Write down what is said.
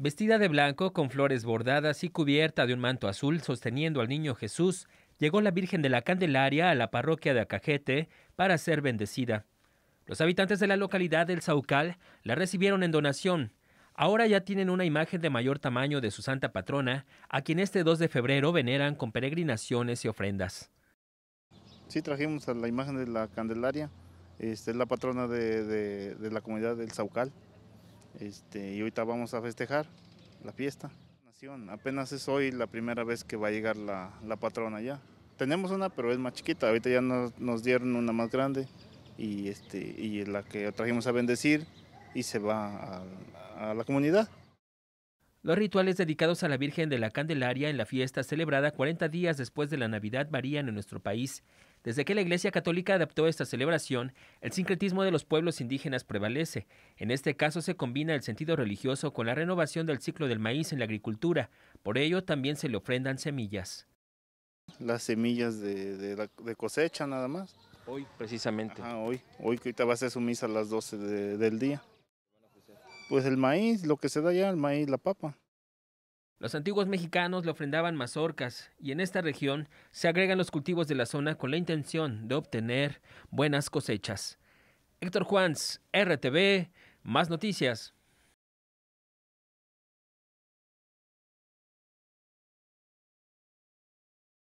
Vestida de blanco, con flores bordadas y cubierta de un manto azul, sosteniendo al niño Jesús, llegó la Virgen de la Candelaria a la parroquia de Acajete para ser bendecida. Los habitantes de la localidad del Saucal la recibieron en donación. Ahora ya tienen una imagen de mayor tamaño de su santa patrona, a quien este 2 de febrero veneran con peregrinaciones y ofrendas. Sí, trajimos la imagen de la Candelaria, este, es la patrona de, de la comunidad del Saucal. Este, y ahorita vamos a festejar la fiesta. Apenas es hoy la primera vez que va a llegar la, patrona ya. Tenemos una, pero es más chiquita. Ahorita ya nos, dieron una más grande y, este, la que trajimos a bendecir y se va a la comunidad. Los rituales dedicados a la Virgen de la Candelaria en la fiesta celebrada 40 días después de la Navidad varían en nuestro país. Desde que la Iglesia Católica adaptó esta celebración, el sincretismo de los pueblos indígenas prevalece. En este caso se combina el sentido religioso con la renovación del ciclo del maíz en la agricultura. Por ello también se le ofrendan semillas. Las semillas de, cosecha nada más. Hoy precisamente. hoy, hoy que ahorita va a ser su misa a las 12 del día pues el maíz, lo que se da ya, el maíz, la papa. Los antiguos mexicanos le ofrendaban mazorcas y en esta región se agregan los cultivos de la zona con la intención de obtener buenas cosechas. Héctor Juans, RTV, más noticias.